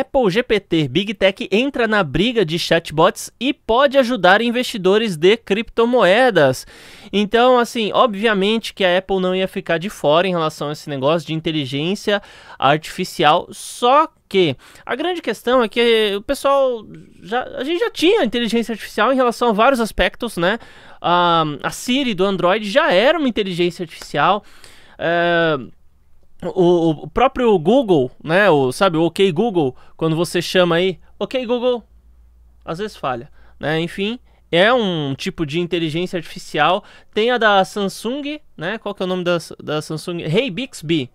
Apple GPT Big Tech entra na briga de chatbots e pode ajudar investidores de criptomoedas. Então, assim, obviamente que a Apple não ia ficar de fora em relação a esse negócio de inteligência artificial, só que a grande questão é que o pessoal já a gente já tinha inteligência artificial em relação a vários aspectos, né? A, ah, a Siri do Android já era uma inteligência artificial. É o, o, próprio Google, né? O, sabe, o OK Google, quando você chama aí, OK Google, às vezes falha, né? Enfim, é um tipo de inteligência artificial. Tem a da Samsung, né? Qual que é o nome da, da Samsung? Hey Bixby.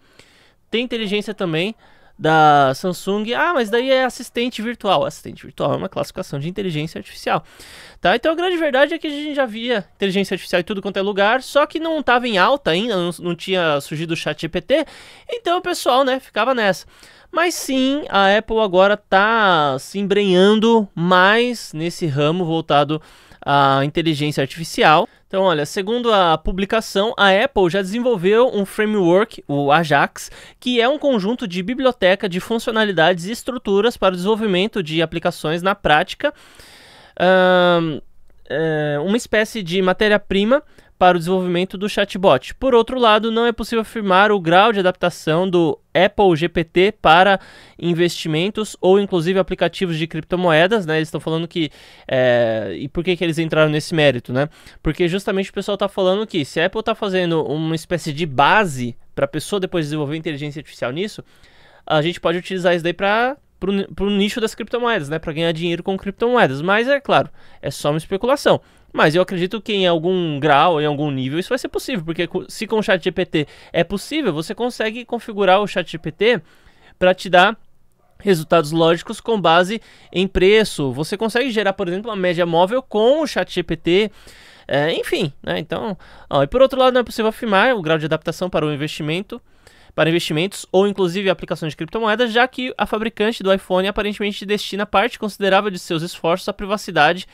Tem inteligência também da Samsung. Ah, mas daí é assistente virtual. Assistente virtual é uma classificação de inteligência artificial. Tá? Então a grande verdade é que a gente já via inteligência artificial em tudo quanto é lugar, só que não estava em alta ainda, não, não tinha surgido o chat GPT, então o pessoal né, ficava nessa. Mas sim, a Apple agora está se embrenhando mais nesse ramo voltado à inteligência artificial. Então, olha, segundo a publicação, a Apple já desenvolveu um framework, o Ajax, que é um conjunto de biblioteca de funcionalidades e estruturas para o desenvolvimento de aplicações na prática. É, uma espécie de matéria-prima para o desenvolvimento do chatbot. Por outro lado, não é possível afirmar o grau de adaptação do Apple GPT para investimentos ou inclusive aplicativos de criptomoedas, né? Eles estão falando que é... e por que, que eles entraram nesse mérito, né? Porque justamente o pessoal está falando que se a Apple está fazendo uma espécie de base para a pessoa depois desenvolver inteligência artificial nisso, a gente pode utilizar isso daí para para o nicho das criptomoedas, né? Para ganhar dinheiro com criptomoedas. Mas é claro, é só uma especulação. Mas eu acredito que em algum grau, em algum nível, isso vai ser possível, porque se com o Chat GPT é possível, você consegue configurar o Chat GPT para te dar resultados lógicos com base em preço. Você consegue gerar, por exemplo, uma média móvel com o Chat GPT. É, enfim, né? Então, ó, e por outro lado, não é possível afirmar o grau de adaptação para o investimento para investimentos ou inclusive aplicações de criptomoedas, já que a fabricante do iPhone aparentemente destina parte considerável de seus esforços à privacidade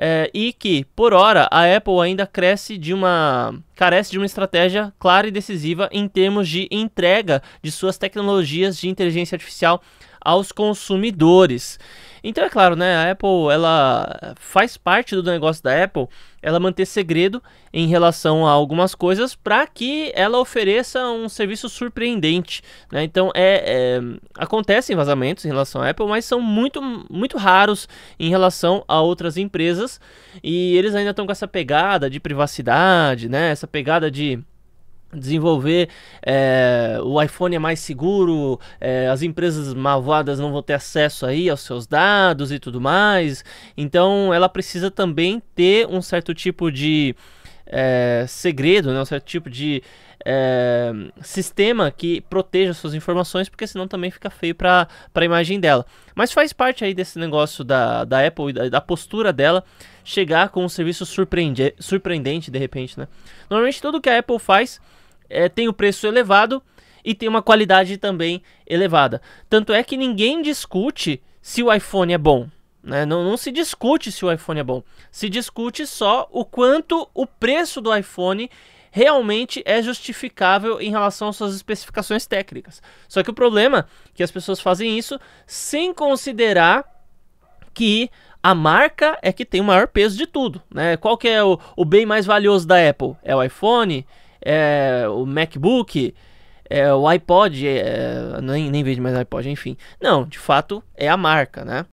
é, e que, por hora, a Apple ainda cresce de uma carece de uma estratégia clara e decisiva em termos de entrega de suas tecnologias de inteligência artificial aos consumidores. Então é claro, né? A Apple, ela faz parte do negócio da Apple, ela manter segredo em relação a algumas coisas para que ela ofereça um serviço surpreendente, né? Então é, é acontecem vazamentos em relação à Apple, mas são muito muito raros em relação a outras empresas e eles ainda estão com essa pegada de privacidade, né? Essa pegada de desenvolver é, o iPhone é mais seguro, é, as empresas malvadas não vão ter acesso aí aos seus dados e tudo mais. Então ela precisa também ter um certo tipo de é, segredo, né? um certo tipo de é, sistema que proteja suas informações, porque senão também fica feio para a imagem dela. Mas faz parte aí desse negócio da, da Apple e da, da, postura dela chegar com um serviço surpreende, surpreendente de repente. Né? Normalmente tudo que a Apple faz é, tem o um preço elevado e tem uma qualidade também elevada. Tanto é que ninguém discute se o iPhone é bom. Né? Não, não se discute se o iPhone é bom. Se discute só o quanto o preço do iPhone realmente é justificável em relação às suas especificações técnicas. Só que o problema é que as pessoas fazem isso sem considerar que a marca é que tem o maior peso de tudo, né? Qual que é o, o bem mais valioso da Apple? É o iPhone? É o MacBook? É o iPod? É, nem, nem vejo mais iPod, enfim. Não, de fato, é a marca, né?